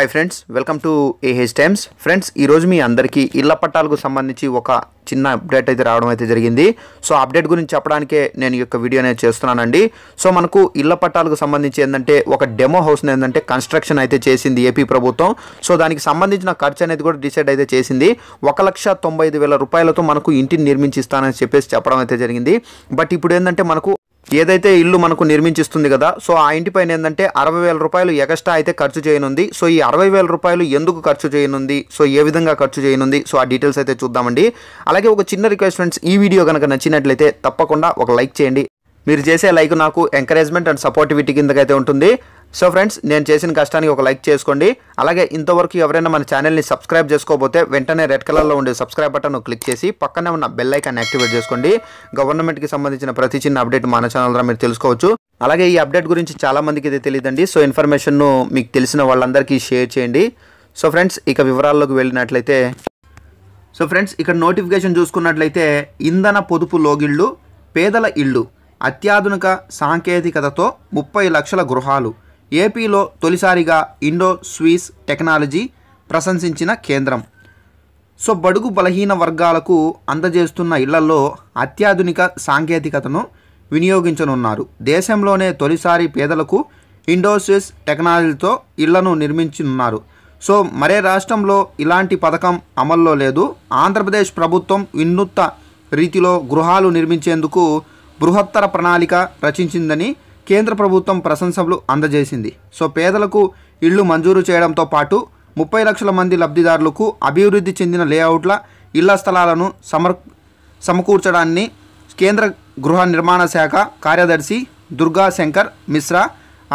hi friends welcome to A H times friends ఈరోజు మీ అందరికీ ఇళ్ల పట్టాలకు సంబంధించి ఒక చిన్న అప్డేట్ అయితే రావడం అయితే జరిగింది సో అప్డేట్ గురించి చెప్పడానికే నేను ఈ యొక్క వీడియో అనేది చేస్తున్నానండి సో మనకు ఇళ్ల పట్టాలకు సంబంధించి ఏంటంటే ఒక డెమో హౌస్ ఏంటంటే కన్స్ట్రక్షన్ అయితే చేసింది ఏపీ ప్రభుత్వం సో దానికి సంబంధించిన ఖర్చు అనేది కూడా డిసైడ్ అయితే చేసింది ఒక లక్ష తొంభై ఐదు వేల రూపాయలతో మనకు ఇంటిని నిర్మించిస్తానని చెప్పేసి చెప్పడం అయితే జరిగింది బట్ ఇప్పుడు ఏంటంటే మనకు ఏదైతే ఇల్లు మనకు నిర్మించిస్తుంది కదా సో ఆ ఇంటిపైన ఏంటంటే అరవై వేల రూపాయలు ఎక్స్ట్రా అయితే ఖర్చు చేయనుంది సో ఈ అరవై వేల రూపాయలు ఎందుకు ఖర్చు చేయనుంది సో ఏ విధంగా ఖర్చు చేయనుంది సో ఆ డీటెయిల్స్ అయితే చూద్దామండి అలాగే ఒక చిన్న రిక్వెస్ట్ ఫ్రెండ్స్ ఈ వీడియో కనుక నచ్చినట్లయితే తప్పకుండా ఒక లైక్ చేయండి మీరు చేసే లైక్ నాకు ఎంకరేజ్మెంట్ అండ్ సపోర్టివిటీ కిందకైతే ఉంటుంది సో ఫ్రెండ్స్ నేను చేసిన కష్టానికి ఒక లైక్ చేసుకోండి అలాగే ఇంతవరకు ఎవరైనా మన ఛానల్ని సబ్స్క్రైబ్ చేసుకోకపోతే వెంటనే రెడ్ కలర్లో ఉండే సబ్స్క్రైబ్ బటన్ను క్లిక్ చేసి పక్కనే ఉన్న బెల్ ఐకాన్ యాక్టివేట్ చేసుకోండి గవర్నమెంట్కి సంబంధించిన ప్రతి చిన్న అప్డేట్ మన ఛానల్ ద్వారా మీరు తెలుసుకోవచ్చు అలాగే ఈ అప్డేట్ గురించి చాలామందికి ఇది తెలియదండి సో ఇన్ఫర్మేషన్ను మీకు తెలిసిన వాళ్ళందరికీ షేర్ చేయండి సో ఫ్రెండ్స్ ఇక వివరాల్లోకి వెళ్ళినట్లయితే సో ఫ్రెండ్స్ ఇక్కడ నోటిఫికేషన్ చూసుకున్నట్లయితే ఇంధన పొదుపు లోగిళ్ళు పేదల ఇళ్ళు అత్యాధునిక సాంకేతికతతో ముప్పై లక్షల గృహాలు ఏపీలో తొలిసారిగా ఇండో స్వీస్ టెక్నాలజీ ప్రశంసించిన కేంద్రం సో బడుగు బలహీన వర్గాలకు అందజేస్తున్న ఇళ్లలో అత్యాధునిక సాంకేతికతను వినియోగించనున్నారు దేశంలోనే తొలిసారి పేదలకు ఇండోస్విస్ టెక్నాలజీతో ఇళ్లను నిర్మించనున్నారు సో మరే రాష్ట్రంలో ఇలాంటి పథకం అమల్లో లేదు ఆంధ్రప్రదేశ్ ప్రభుత్వం వినూత్న రీతిలో గృహాలు నిర్మించేందుకు బృహత్తర ప్రణాళిక రచించిందని కేంద్ర ప్రభుత్వం ప్రశంసలు అందజేసింది సో పేదలకు ఇళ్లు మంజూరు చేయడంతో పాటు ముప్పై లక్షల మంది లబ్ధిదారులకు అభివృద్ధి చెందిన లేఅవుట్ల ఇళ్ల స్థలాలను సమర్ సమకూర్చడాన్ని కేంద్ర గృహ నిర్మాణ శాఖ కార్యదర్శి దుర్గా శంకర్ మిశ్రా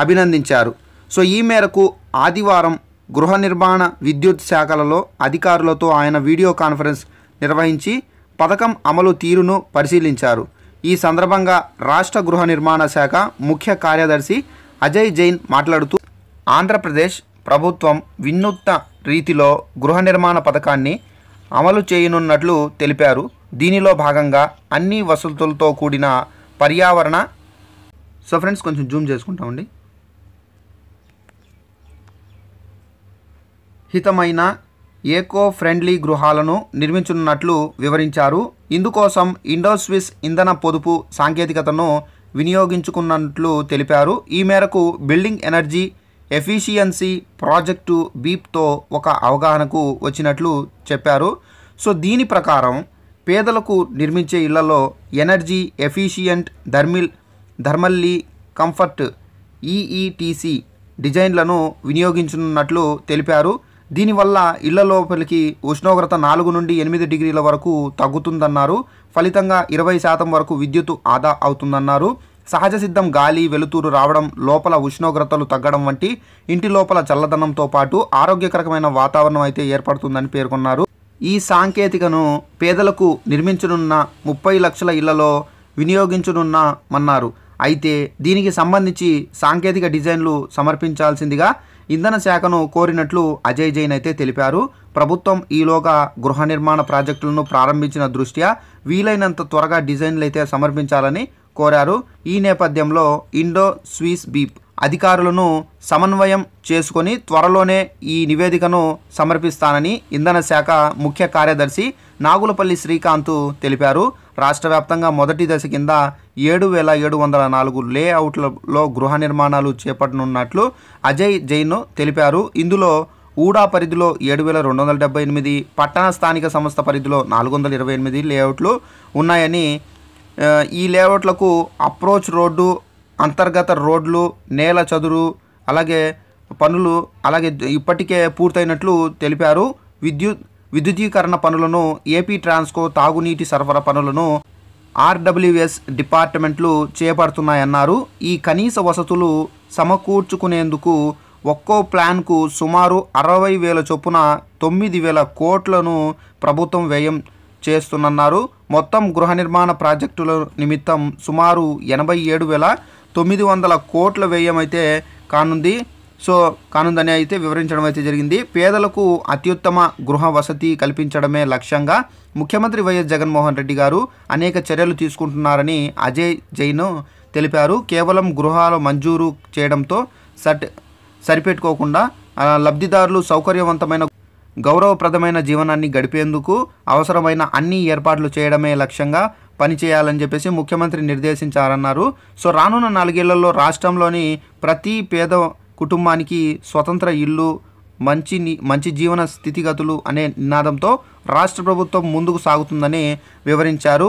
అభినందించారు సో ఈ మేరకు ఆదివారం గృహ నిర్మాణ విద్యుత్ శాఖలలో అధికారులతో ఆయన వీడియో కాన్ఫరెన్స్ నిర్వహించి పథకం అమలు తీరును పరిశీలించారు ఈ సందర్భంగా రాష్ట్ర గృహ నిర్మాణ శాఖ ముఖ్య కార్యదర్శి అజయ్ జైన్ మాట్లాడుతూ ఆంధ్రప్రదేశ్ ప్రభుత్వం వినూత్న రీతిలో గృహ నిర్మాణ పథకాన్ని అమలు చేయనున్నట్లు తెలిపారు దీనిలో భాగంగా అన్ని వసతులతో కూడిన పర్యావరణ సో ఫ్రెండ్స్ కొంచెం జూమ్ చేసుకుంటామండి హితమైన ఏకో ఫ్రెండ్లీ గృహాలను నిర్మించనున్నట్లు వివరించారు ఇందుకోసం ఇండో స్విస్ ఇంధన పొదుపు సాంకేతికతను వినియోగించుకున్నట్లు తెలిపారు ఈ మేరకు బిల్డింగ్ ఎనర్జీ ఎఫిషియన్సీ ప్రాజెక్టు బీప్తో ఒక అవగాహనకు వచ్చినట్లు చెప్పారు సో దీని ప్రకారం పేదలకు నిర్మించే ఇళ్లలో energy efficient thermal thermally comfort E E T C డిజైన్లను వినియోగించనున్నట్లు తెలిపారు దీనివల్ల ఇళ్ల లోపలికి ఉష్ణోగ్రత నాలుగు నుండి ఎనిమిది డిగ్రీల వరకు తగ్గుతుందన్నారు ఫలితంగా ఇరవై శాతం వరకు విద్యుత్ ఆదా అవుతుందన్నారు సహజ సిద్ధం గాలి వెలుతురు రావడం లోపల ఉష్ణోగ్రతలు తగ్గడం వంటి ఇంటి లోపల చల్లదనంతో పాటు ఆరోగ్యకరమైన వాతావరణం అయితే ఏర్పడుతుందని పేర్కొన్నారు ఈ సాంకేతికను పేదలకు నిర్మించనున్న ముప్పై లక్షల ఇళ్లలో వినియోగించనున్నామన్నారు అయితే దీనికి సంబంధించి సాంకేతిక డిజైన్లు సమర్పించాల్సిందిగా ఇంధన శాఖను కోరినట్లు అజయ్ జైన్ అయితే తెలిపారు ప్రభుత్వం ఈలోగా గృహ నిర్మాణ ప్రాజెక్టులను ప్రారంభించిన దృష్ట్యా వీలైనంత త్వరగా డిజైన్లు అయితే సమర్పించాలని కోరారు ఈ నేపథ్యంలో ఇండో స్విస్ బీప్ అధికారులను సమన్వయం చేసుకొని త్వరలోనే ఈ నివేదికను సమర్పిస్తానని ఇంధన శాఖ ముఖ్య కార్యదర్శి నాగులపల్లి శ్రీకాంత్ తెలిపారు రాష్ట్ర వ్యాప్తంగా మొదటి దశ కింద ఏడు వేల ఏడు వందల నాలుగు లేఅవుట్లలో గృహ నిర్మాణాలు చేపట్టనున్నట్లు అజయ్ జైన్ తెలిపారు ఇందులో ఊడా పరిధిలో ఏడు వేల రెండు వందల డెబ్బై ఎనిమిది పట్టణ స్థానిక సంస్థ పరిధిలో నాలుగు వందల ఇరవై ఎనిమిది లేఅవుట్లు ఉన్నాయని ఈ లేఅవుట్లకు అప్రోచ్ రోడ్డు అంతర్గత రోడ్లు నేల చదురు అలాగే పనులు అలాగే ఇప్పటికే పూర్తయినట్లు తెలిపారు విద్యుత్ విద్యుదీకరణ పనులను ఏపీ ట్రాన్స్కో తాగునీటి సరఫరా పనులను ఆర్డబ్ల్యూఎస్ డిపార్ట్మెంట్లు చేపడుతున్నాయన్నారు ఈ కనీస వసతులు సమకూర్చుకునేందుకు ఒక్కో ప్లాన్కు సుమారు అరవై వేల చొప్పున తొమ్మిది వేల కోట్లను ప్రభుత్వం వ్యయం చేస్తున్నారు మొత్తం గృహ నిర్మాణ ప్రాజెక్టుల నిమిత్తం సుమారు ఎనభై ఏడు వేల తొమ్మిది వందల కోట్ల వ్యయం అయితే కానుంది సో కానుందని అయితే వివరించడం అయితే జరిగింది పేదలకు అత్యుత్తమ గృహ వసతి కల్పించడమే లక్ష్యంగా ముఖ్యమంత్రి వైఎస్ జగన్మోహన్ రెడ్డి గారు అనేక చర్యలు తీసుకుంటున్నారని అజయ్ జైన్ తెలిపారు కేవలం గృహాలు మంజూరు చేయడంతో సట్ సరిపెట్టుకోకుండా లబ్ధిదారులు సౌకర్యవంతమైన గౌరవప్రదమైన జీవనాన్ని గడిపేందుకు అవసరమైన అన్ని ఏర్పాట్లు చేయడమే లక్ష్యంగా పనిచేయాలని చెప్పేసి ముఖ్యమంత్రి నిర్దేశించారన్నారు సో రానున్న నాలుగేళ్లలో రాష్ట్రంలోని ప్రతి పేద కుటుంబానికి స్వతంత్ర ఇల్లు మంచి మంచి జీవన స్థితిగతులు అనే నినాదంతో రాష్ట్ర ప్రభుత్వం ముందుకు సాగుతుందని వివరించారు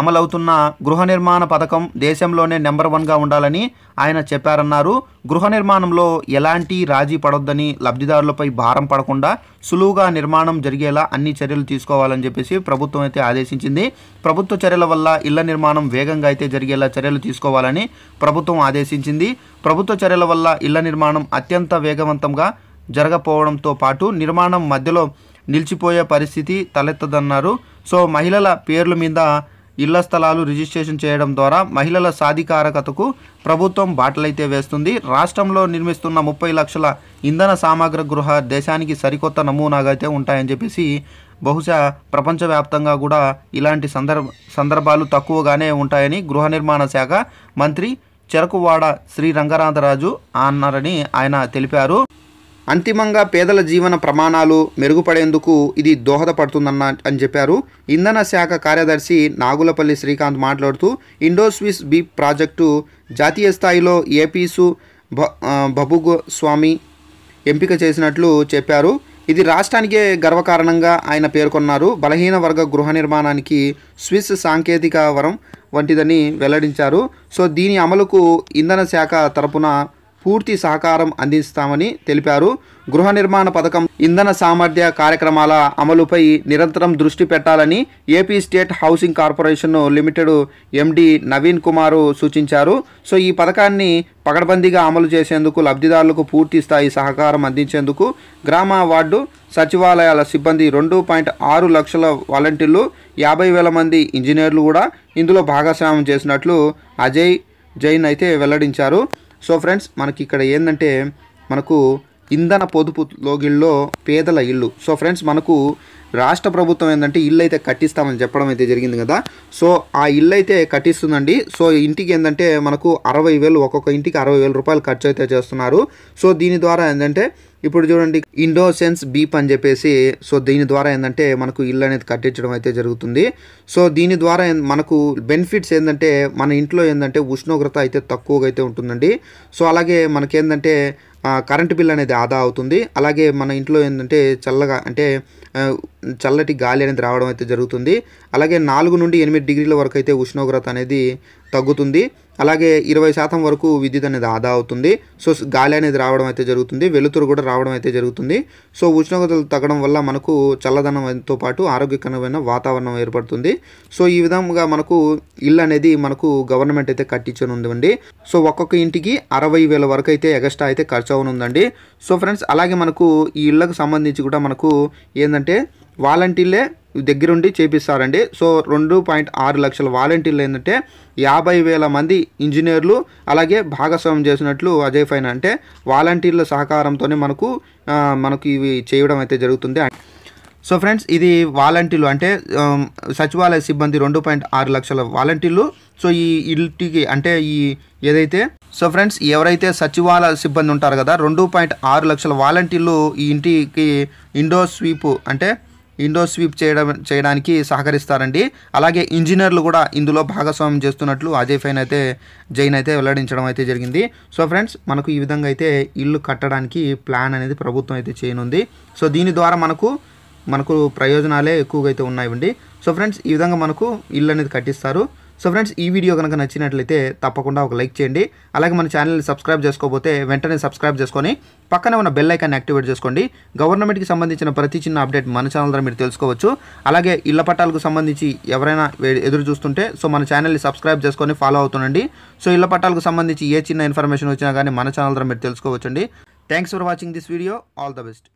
అమలవుతున్న గృహ నిర్మాణ పథకం దేశంలోనే నెంబర్ వన్గా ఉండాలని ఆయన చెప్పారన్నారు గృహ నిర్మాణంలో ఎలాంటి రాజీ పడొద్దని లబ్ధిదారులపై భారం పడకుండా సులువుగా నిర్మాణం జరిగేలా అన్ని చర్యలు తీసుకోవాలని చెప్పేసి ప్రభుత్వం అయితే ఆదేశించింది ప్రభుత్వ చర్యల వల్ల ఇళ్ల నిర్మాణం వేగంగా అయితే జరిగేలా చర్యలు తీసుకోవాలని ప్రభుత్వం ఆదేశించింది ప్రభుత్వ చర్యల వల్ల ఇళ్ల నిర్మాణం అత్యంత వేగవంతంగా జరగపోవడంతో పాటు నిర్మాణం మధ్యలో నిలిచిపోయే పరిస్థితి తలెత్తదన్నారు సో మహిళల పేర్ల మీద ఇళ్ల స్థలాలు రిజిస్ట్రేషన్ చేయడం ద్వారా మహిళల సాధికారకతకు ప్రభుత్వం బాటలైతే వేస్తుంది రాష్ట్రంలో నిర్మిస్తున్న ముప్పై లక్షల ఇంధన సామాగ్ర గృహ దేశానికి సరికొత్త నమూనాగా అయితే ఉంటాయని చెప్పేసి బహుశా ప్రపంచవ్యాప్తంగా కూడా ఇలాంటి సందర్భ సందర్భాలు తక్కువగానే ఉంటాయని గృహ నిర్మాణ శాఖ మంత్రి చెరకువాడ శ్రీ రంగనాథరాజు అన్నారని ఆయన తెలిపారు అంతిమంగా పేదల జీవన ప్రమాణాలు మెరుగుపడేందుకు ఇది దోహదపడుతుందన్న అని చెప్పారు ఇంధన శాఖ కార్యదర్శి నాగులపల్లి శ్రీకాంత్ మాట్లాడుతూ ఇండోస్విస్ బీ ప్రాజెక్టు జాతీయ స్థాయిలో ఏపీసు బబుగో స్వామి ఎంపిక చేసినట్లు చెప్పారు ఇది రాష్ట్రానికే గర్వకారణంగా ఆయన పేర్కొన్నారు బలహీన వర్గ గృహ నిర్మాణానికి స్విస్ సాంకేతిక వరం వంటిదని వెల్లడించారు సో దీని అమలుకు ఇంధన శాఖ తరపున పూర్తి సహకారం అందిస్తామని తెలిపారు గృహ నిర్మాణ పథకం ఇంధన సామర్థ్య కార్యక్రమాల అమలుపై నిరంతరం దృష్టి పెట్టాలని AP state housing corporation limited MD Naveen Kumar సూచించారు సో ఈ పథకాన్ని పకడ్బందీగా అమలు చేసేందుకు లబ్ధిదారులకు పూర్తి స్థాయి సహకారం అందించేందుకు గ్రామ వార్డు సచివాలయాల సిబ్బంది రెండు పాయింట్ ఆరు లక్షల వాలంటీర్లు యాభై వేల మంది ఇంజనీర్లు కూడా ఇందులో భాగస్వామ్యం చేసినట్లు అజయ్ జైన్ అయితే వెల్లడించారు సో ఫ్రెండ్స్ మనకి ఇక్కడ ఏంటంటే మనకు ఇంధన పొదుపు లోగిల్లో పేదల ఇల్లు సో ఫ్రెండ్స్ మనకు రాష్ట్ర ప్రభుత్వం ఏంటంటే ఇల్లు అయితే కట్టిస్తామని చెప్పడం అయితే జరిగింది కదా సో ఆ ఇల్లు అయితే కట్టిస్తుందండి సో ఇంటికి ఏంటంటే మనకు అరవై వేలు ఒక్కొక్క ఇంటికి అరవై వేల రూపాయలు ఖర్చు అయితే చేస్తున్నారు సో దీని ద్వారా ఏంటంటే ఇప్పుడు చూడండి ఇండోసెన్స్ బీప్ అని చెప్పేసి సో దీని ద్వారా ఏంటంటే మనకు ఇల్లు అనేది కట్టించడం అయితే జరుగుతుంది సో దీని ద్వారా మనకు బెనిఫిట్స్ ఏంటంటే మన ఇంట్లో ఏంటంటే ఉష్ణోగ్రత అయితే తక్కువగా అయితే ఉంటుందండి సో అలాగే మనకేంటంటే కరెంటు బిల్ అనేది ఆదా అవుతుంది అలాగే మన ఇంట్లో ఏంటంటే చల్లగా అంటే చల్లటి గాలి అనేది రావడం అయితే జరుగుతుంది అలాగే నాలుగు నుండి ఎనిమిది డిగ్రీల వరకు అయితే ఉష్ణోగ్రత అనేది తగ్గుతుంది అలాగే ఇరవై శాతం వరకు విద్యుత్ అనేది ఆదా అవుతుంది సో గాలి అనేది రావడం అయితే జరుగుతుంది వెలుతురు కూడా రావడం అయితే జరుగుతుంది సో ఉష్ణోగ్రతలు తగ్గడం వల్ల మనకు చల్లదనంతో పాటు ఆరోగ్యకరమైన వాతావరణం ఏర్పడుతుంది సో ఈ విధంగా మనకు ఇల్లు అనేది మనకు గవర్నమెంట్ అయితే కట్టించనుందండి సో ఒక్కొక్క ఇంటికి అరవై వేల వరకు అయితే ఎగస్ట్రా అయితే ఖర్చు అవనుందండి సో ఫ్రెండ్స్ అలాగే మనకు ఈ ఇళ్ళకు సంబంధించి కూడా మనకు ఏంటంటే వాలంటీర్లే దగ్గరుండి చేపిస్తారండి సో రెండు పాయింట్ ఆరు లక్షల వాలంటీర్లు ఏంటంటే యాభై వేల మంది ఇంజనీర్లు అలాగే భాగస్వామ్యం చేసినట్లు అజయ్ ఫైన్ అంటే వాలంటీర్ల సహకారంతోనే మనకు మనకు ఇవి చేయడం అయితే జరుగుతుంది సో ఫ్రెండ్స్ ఇది వాలంటీర్లు అంటే సచివాలయ సిబ్బంది రెండు పాయింట్ ఆరు లక్షల వాలంటీర్లు సో ఈ ఇంటికి అంటే ఈ ఏదైతే సో ఫ్రెండ్స్ ఎవరైతే సచివాలయ సిబ్బంది ఉంటారు కదా రెండు పాయింట్ ఆరు లక్షల వాలంటీర్లు ఈ ఇంటికి ఇండో స్వీపు అంటే ఇండో స్వీప్ చేయడం చేయడానికి సహకరిస్తారండి అలాగే ఇంజనీర్లు కూడా ఇందులో భాగస్వామ్యం చేస్తున్నట్లు అజయ్ ఫైన్ అయితే జైన్ అయితే వెల్లడించడం అయితే జరిగింది సో ఫ్రెండ్స్ మనకు ఈ విధంగా అయితే ఇల్లు కట్టడానికి ప్లాన్ అనేది ప్రభుత్వం అయితే చేయనుంది సో దీని ద్వారా మనకు మనకు ప్రయోజనాలే ఎక్కువగా అయితే ఉన్నాయండి సో ఫ్రెండ్స్ ఈ విధంగా మనకు ఇల్లు అనేది కట్టిస్తారు సో ఫ్రెండ్స్ ఈ వీడియో కనుక నచ్చినట్లయితే తప్పకుండా ఒక లైక్ చేయండి అలాగే మన ఛానల్ని సబ్స్క్రైబ్ చేసుకోకపోతే వెంటనే సబ్స్క్రైబ్ చేసుకొని పక్కనే ఉన్న బెల్ ఐకాన్ యాక్టివేట్ చేసుకోండి గవర్నమెంట్కి సంబంధించిన ప్రతి చిన్న అప్డేట్ మన ఛానల్ ద్వారా మీరు తెలుసుకోవచ్చు అలాగే ఇళ్ల పట్టాలకు సంబంధించి ఎవరైనా ఎదురు చూస్తుంటే సో మన ఛానల్ని సబ్స్క్రైబ్ చేసుకొని ఫాలో అవుతుండండి సో ఇళ్ల పట్టాలకు సంబంధించి ఏ చిన్న ఇన్ఫర్మేషన్ వచ్చినా కానీ మన ఛానల్ ద్వారా మీరు తెలుసుకోవచ్చండి thanks for watching this video all the best